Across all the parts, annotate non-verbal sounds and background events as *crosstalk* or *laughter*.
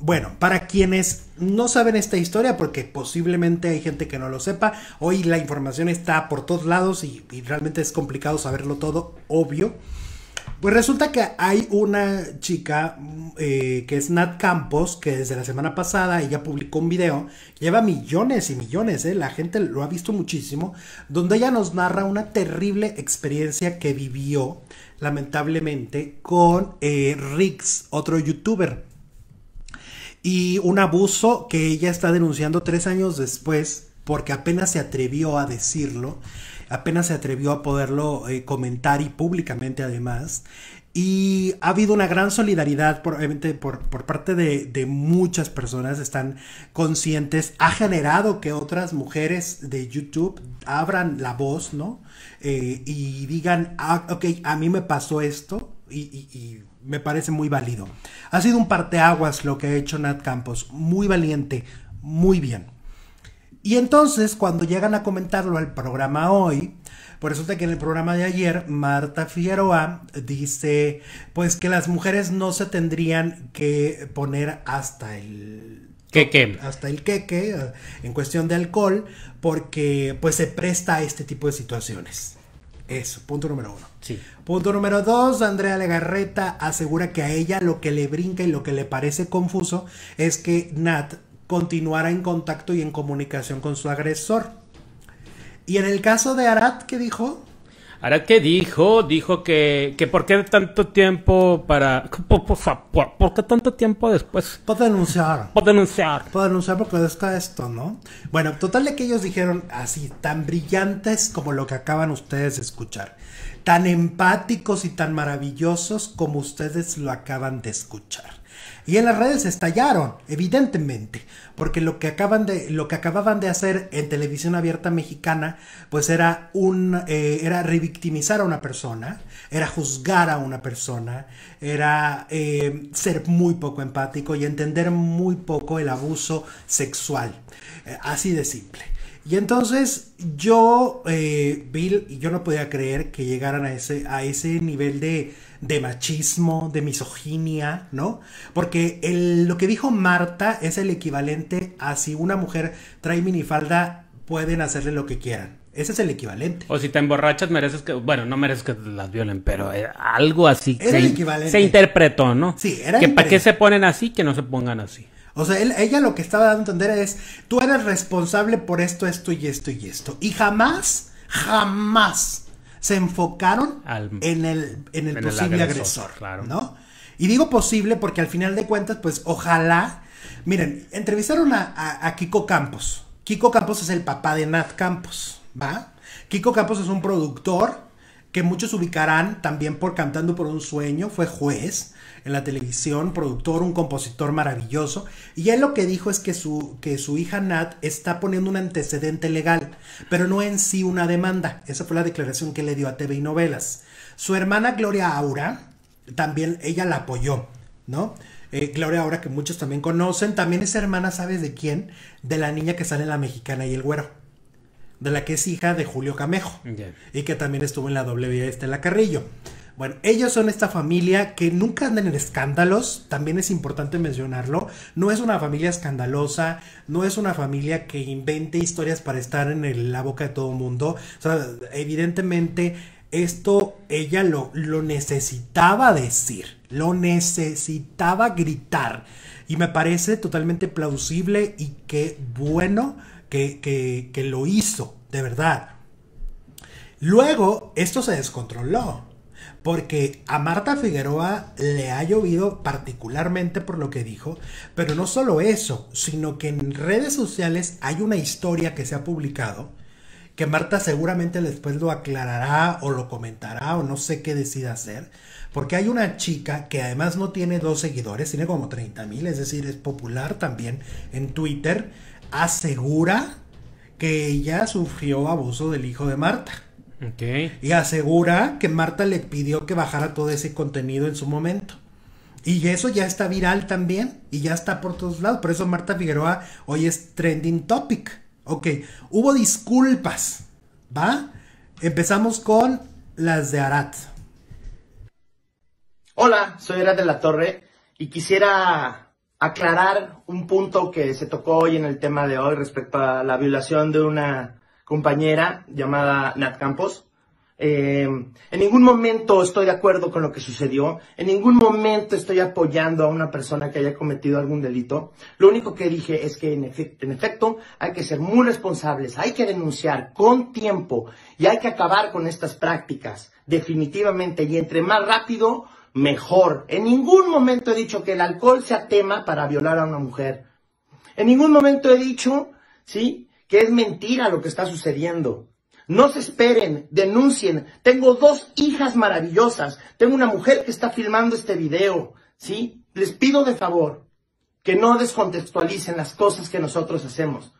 bueno, para quienes no saben esta historia, porque posiblemente hay gente que no lo sepa, hoy la información está por todos lados y, realmente es complicado saberlo todo, obvio. Pues resulta que hay una chica eh, que es Nat Campos, que desde la semana pasada ella publicó un video, lleva millones y millones, eh, la gente lo ha visto muchísimo, donde ella nos narra una terrible experiencia que vivió, lamentablemente, con eh, Rix, otro youtuber y un abuso que ella está denunciando tres años después porque apenas se atrevió a decirlo, apenas se atrevió a poderlo eh, comentar y públicamente además. Y ha habido una gran solidaridad por, por, parte de, muchas personas, están conscientes, ha generado que otras mujeres de YouTube abran la voz, ¿no? Eh, y digan, ah, ok, a mí me pasó esto, y, me parece muy válido. Ha sido un parteaguas lo que ha hecho Nat Campos, muy valiente, muy bien. Y entonces, cuando llegan a comentarlo al programa hoy, por eso es que en el programa de ayer, Marta Figueroa dice, pues que las mujeres no se tendrían que poner hasta el Queque. Hasta el qué eh, en cuestión de alcohol, porque pues se presta a este tipo de situaciones. Eso, punto número uno. Sí. Punto número dos, Andrea Legarreta asegura que a ella lo que le brinca y lo que le parece confuso es que Nat continuara en contacto y en comunicación con su agresor. Y en el caso de Arad, ¿Qué dijo? Ahora, ¿qué dijo? Dijo que, que por qué tanto tiempo para... Por, qué tanto tiempo después? puedo denunciar. puedo denunciar. Por denunciar porque está esto, ¿no? Bueno, total de que ellos dijeron así, tan brillantes como lo que acaban ustedes de escuchar. Tan empáticos y tan maravillosos como ustedes lo acaban de escuchar. Y en las redes estallaron, evidentemente, porque lo que, acaban de, lo que acababan de hacer en televisión abierta mexicana, pues era, un, eh, era revictimizar a una persona, era juzgar a una persona, era eh, ser muy poco empático y entender muy poco el abuso sexual. Eh, así de simple. Y entonces yo, Bill, yo no podía creer que llegaran a ese, a ese nivel de de machismo, de misoginia, ¿no? Porque lo que dijo Marta es el equivalente a si una mujer trae minifalda, pueden hacerle lo que quieran. Ese es el equivalente. O si te emborrachas, mereces que. Bueno, no mereces que las violen, pero eh, algo así. Era el equivalente. Se interpretó, ¿no? Sí, era. Que para qué se ponen así, que no se pongan así. O sea, ella lo que estaba dando a entender es: tú eres responsable por esto, esto y esto y esto. Y jamás, jamás se enfocaron en el, el posible agresor, ¿no? Y digo posible porque al final de cuentas, pues ojalá. Miren, entrevistaron a, a, Kiko Campos. Kiko Campos es el papá de Nat Campos, ¿va? Kiko Campos es un productor que muchos ubicarán también por Cantando por un Sueño, fue juez en la televisión, productor, un compositor maravilloso. Y él lo que dijo es que su, que su hija Nat está poniendo un antecedente legal, pero no en sí una demanda. Esa fue la declaración que le dio a TV y Novelas. Su hermana Gloria Aura, también ella la apoyó, ¿no? Eh, Gloria Aura, que muchos también conocen, también es hermana, ¿sabes de quién? De la niña que sale en La Mexicana y el Güero de la que es hija de Julio Camejo y que también estuvo en la doble Estela Carrillo. Bueno, ellos son esta familia que nunca andan en escándalos, también es importante mencionarlo. No es una familia escandalosa, no es una familia que invente historias para estar en la boca de todo el mundo. evidentemente esto ella lo, lo necesitaba decir, lo necesitaba gritar. Y me parece totalmente plausible y qué bueno que lo hizo, de verdad. Luego, esto se descontroló porque a Marta Figueroa le ha llovido particularmente por lo que dijo, pero no solo eso, sino que en redes sociales hay una historia que se ha publicado, que Marta seguramente después lo aclarará o lo comentará o no sé qué decida hacer, porque hay una chica que además no tiene dos seguidores, tiene como 30 mil, es decir, es popular también en Twitter, asegura que ella sufrió abuso del hijo de Marta. Y asegura que Marta le pidió que bajara todo ese contenido en su momento. Y eso ya está viral también y ya está por todos lados. Por eso Marta Figueroa hoy es trending topic. Ok, hubo disculpas, ¿va? Empezamos con las de Arat. Hola, soy Arat de la Torre y quisiera aclarar un punto que se tocó hoy en el tema de hoy respecto a la violación de una compañera llamada Nat Campos. Eh, en ningún momento estoy de acuerdo con lo que sucedió, en ningún momento estoy apoyando a una persona que haya cometido algún delito. Lo único que dije es que en efecto hay que ser muy responsables, hay que denunciar con tiempo y hay que acabar con estas prácticas definitivamente y entre más rápido, mejor. En ningún momento he dicho que el alcohol sea tema para violar a una mujer. En ningún momento he dicho, ¿sí? que es mentira lo que está sucediendo. No se esperen, denuncien. Tengo dos hijas maravillosas. Tengo una mujer que está filmando este video. ¿Sí? Les pido de favor que no descontextualicen las cosas que nosotros hacemos.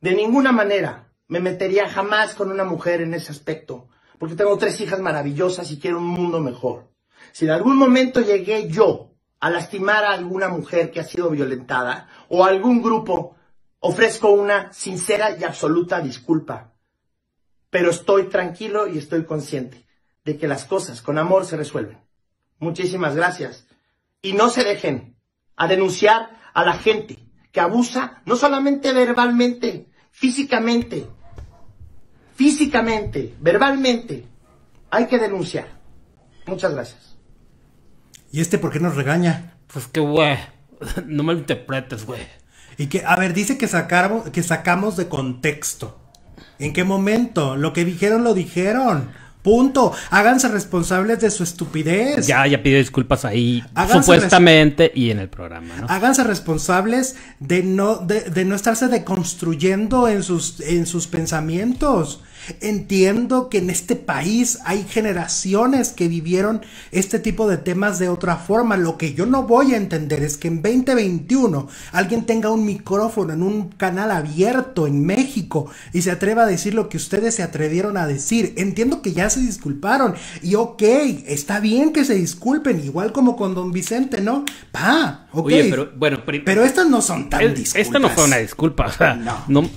De ninguna manera me metería jamás con una mujer en ese aspecto, porque tengo tres hijas maravillosas y quiero un mundo mejor. Si en algún momento llegué yo a lastimar a alguna mujer que ha sido violentada o a algún grupo Ofrezco una sincera y absoluta disculpa, pero estoy tranquilo y estoy consciente de que las cosas con amor se resuelven. Muchísimas gracias. Y no se dejen a denunciar a la gente que abusa, no solamente verbalmente, físicamente, físicamente, verbalmente. Hay que denunciar. Muchas gracias. ¿Y este por qué nos regaña? Pues que, güey, *laughs* no malinterpretes, güey. Y que, a ver, dice que, sacamos, que sacamos de contexto. ¿En qué momento? Lo que dijeron, lo dijeron. Punto. Háganse responsables de su estupidez. Ya, ya pido disculpas ahí, supuestamente, y en el programa. Háganse responsables de no, de no estarse deconstruyendo en sus, en sus pensamientos. Entiendo que en este país hay generaciones que vivieron este tipo de temas de otra forma. Lo que yo no voy a entender es que en 2021 alguien tenga un micrófono en un canal abierto en México y se atreva a decir lo que ustedes se atrevieron a decir. Entiendo que ya se disculparon y ok, está bien que se disculpen, igual como con don Vicente, ¿no? Pa, ok. Oye, pero bueno, pero estas no son tan disculpas. Esta no fue una disculpa, o sea, no.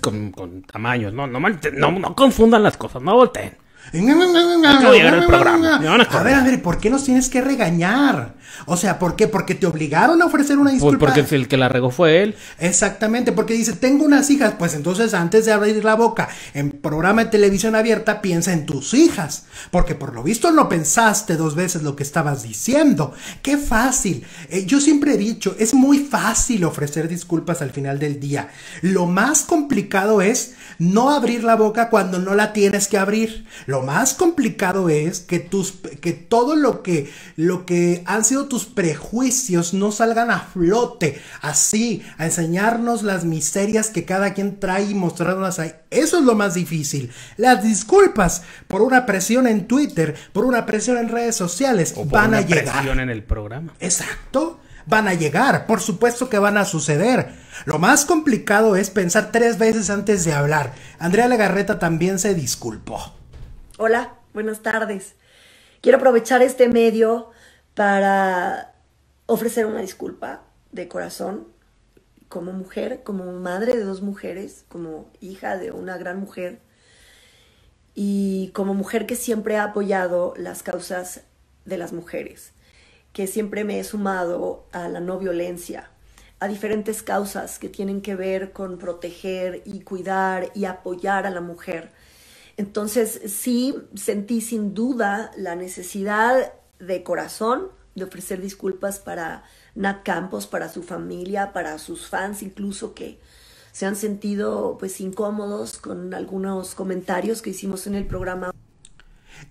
con, con, tamaños, no, no, no no, no confundan las cosas, no volteen a, ver, a ver, ¿por qué nos tienes que regañar? O sea, ¿por qué? Porque te obligaron a ofrecer una pues disculpa. porque el que la regó fue él. Exactamente, porque dice, tengo unas hijas. Pues entonces, antes de abrir la boca en programa de televisión abierta, piensa en tus hijas. Porque por lo visto no pensaste dos veces lo que estabas diciendo. Qué fácil. Eh, yo siempre he dicho, es muy fácil ofrecer disculpas al final del día. Lo más complicado es no abrir la boca cuando no la tienes que abrir. Lo lo más complicado es que, tus, que todo lo que, lo que han sido tus prejuicios no salgan a flote, así, a enseñarnos las miserias que cada quien trae y mostrarlas ahí. Eso es lo más difícil. Las disculpas por una presión en Twitter, por una presión en redes sociales, o van a llegar. en el programa. Exacto van a llegar, por supuesto que van a suceder. Lo más complicado es pensar tres veces antes de hablar. Andrea Legarreta también se disculpó. Hola, buenas tardes. Quiero aprovechar este medio para ofrecer una disculpa de corazón como mujer, como madre de dos mujeres, como hija de una gran mujer y como mujer que siempre ha apoyado las causas de las mujeres, que siempre me he sumado a la no violencia, a diferentes causas que tienen que ver con proteger y cuidar y apoyar a la mujer entonces sí sentí sin duda la necesidad de corazón de ofrecer disculpas para Nat Campos, para su familia, para sus fans incluso que se han sentido pues incómodos con algunos comentarios que hicimos en el programa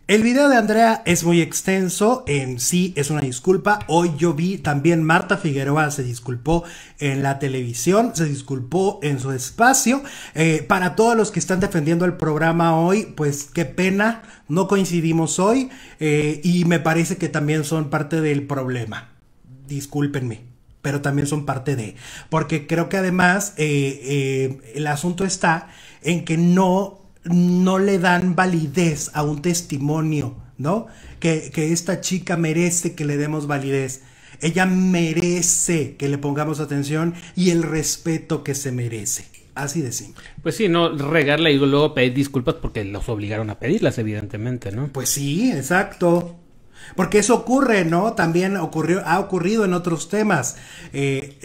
el video de Andrea es muy extenso, en sí es una disculpa. Hoy yo vi también Marta Figueroa se disculpó en la televisión, se disculpó en su espacio. Eh, para todos los que están defendiendo el programa hoy, pues qué pena, no coincidimos hoy eh, y me parece que también son parte del problema. Discúlpenme, pero también son parte de, porque creo que además eh, el asunto está en que no no le dan validez a un testimonio, ¿no? Que, esta chica merece que le demos validez. Ella merece que le pongamos atención y el respeto que se merece. Así de simple. Pues sí, no regarla y luego pedir disculpas porque los obligaron a pedirlas, evidentemente, ¿no? Pues sí, exacto. Porque eso ocurre, ¿no? También ocurrió, ha ocurrido en otros temas. Eh,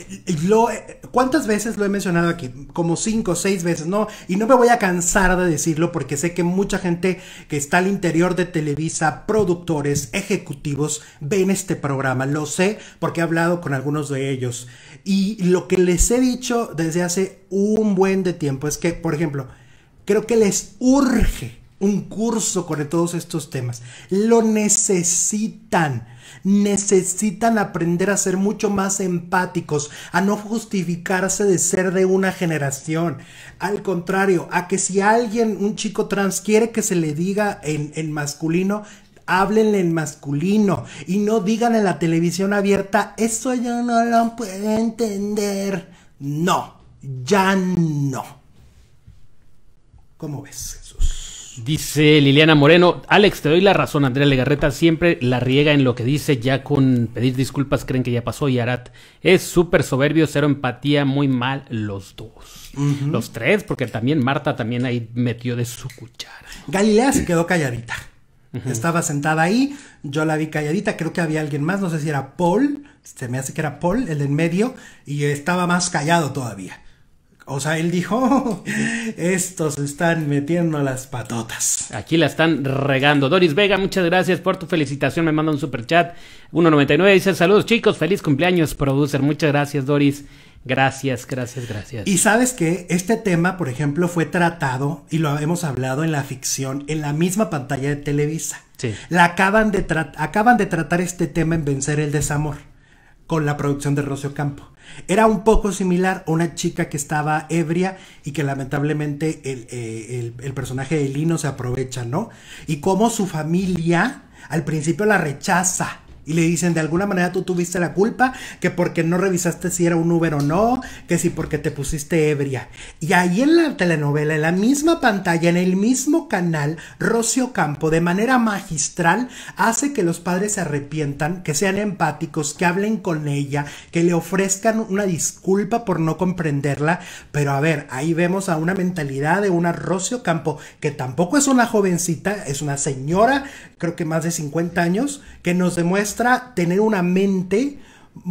¿Cuántas veces lo he mencionado aquí? Como cinco o seis veces, ¿no? Y no me voy a cansar de decirlo porque sé que mucha gente que está al interior de Televisa, productores, ejecutivos, ven este programa. Lo sé porque he hablado con algunos de ellos. Y lo que les he dicho desde hace un buen de tiempo es que, por ejemplo, creo que les urge un curso con todos estos temas. Lo necesitan. Necesitan aprender a ser mucho más empáticos, a no justificarse de ser de una generación. Al contrario, a que si alguien, un chico trans, quiere que se le diga en, masculino, háblenle en masculino y no digan en la televisión abierta, eso yo no lo puedo entender. No, ya no. ¿Cómo ves? Dice Liliana Moreno, Alex, te doy la razón, Andrea Legarreta siempre la riega en lo que dice, ya con pedir disculpas creen que ya pasó y Arat es súper soberbio, cero empatía, muy mal los dos. Los tres, porque también Marta también ahí metió de su cuchara. Galilea se quedó calladita. Estaba sentada ahí, yo la vi calladita, creo que había alguien más, no sé si era Paul, se me hace que era Paul, el en medio, y estaba más callado todavía. O sea, él dijo, oh, estos están metiendo las patotas. Aquí la están regando. Doris Vega, muchas gracias por tu felicitación. Me manda un super chat. 1.99 dice, saludos chicos, feliz cumpleaños, producer. Muchas gracias, Doris. Gracias, gracias, gracias. Y sabes que este tema, por ejemplo, fue tratado y lo hemos hablado en la ficción, en la misma pantalla de Televisa. Sí. La acaban de, acaban de tratar este tema en Vencer el Desamor, con la producción de Rocio Campo. Era un poco similar a una chica que estaba ebria y que lamentablemente eh, el, personaje de Lino se aprovecha, ¿no? Y cómo su familia al principio la rechaza y le dicen, de alguna manera tú tuviste la culpa, que porque no revisaste si era un Uber o no, que si porque te pusiste ebria. Y ahí en la telenovela, en la misma pantalla, en el mismo canal, Rocio Campo, de manera magistral, hace que los padres se arrepientan, que sean empáticos, que hablen con ella, que le ofrezcan una disculpa por no comprenderla. Pero a ver, ahí vemos a una mentalidad de una Rocio Campo, que tampoco es una jovencita, es una señora, creo que más de 50 años, que nos demuestra tener una mente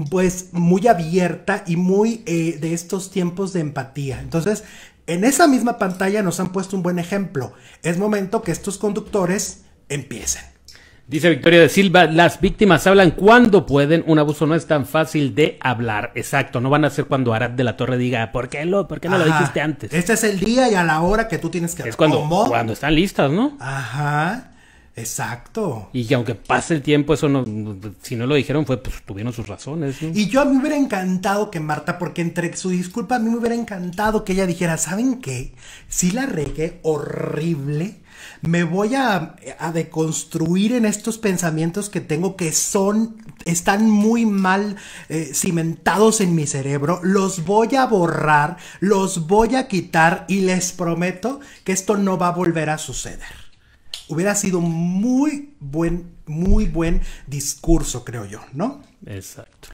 pues muy abierta y muy eh, de estos tiempos de empatía. Entonces, en esa misma pantalla nos han puesto un buen ejemplo. Es momento que estos conductores empiecen. Dice Victoria de Silva, las víctimas hablan cuando pueden, un abuso no es tan fácil de hablar. Exacto, no van a ser cuando Arad de la Torre diga, ¿por qué, lo, por no lo dijiste antes? Este es el día y a la hora que tú tienes que... Es cuando, cuando están listas, ¿no? Ajá. Exacto. Y aunque pase el tiempo, eso no, si no lo dijeron fue, pues tuvieron sus razones. Y yo a mí me hubiera encantado que Marta, porque entre su disculpa, a mí me hubiera encantado que ella dijera, ¿saben qué? Si la regué horrible, me voy a, deconstruir en estos pensamientos que tengo que son, están muy mal eh, cimentados en mi cerebro, los voy a borrar, los voy a quitar y les prometo que esto no va a volver a suceder hubiera sido muy buen, muy buen discurso, creo yo, ¿no? Exacto.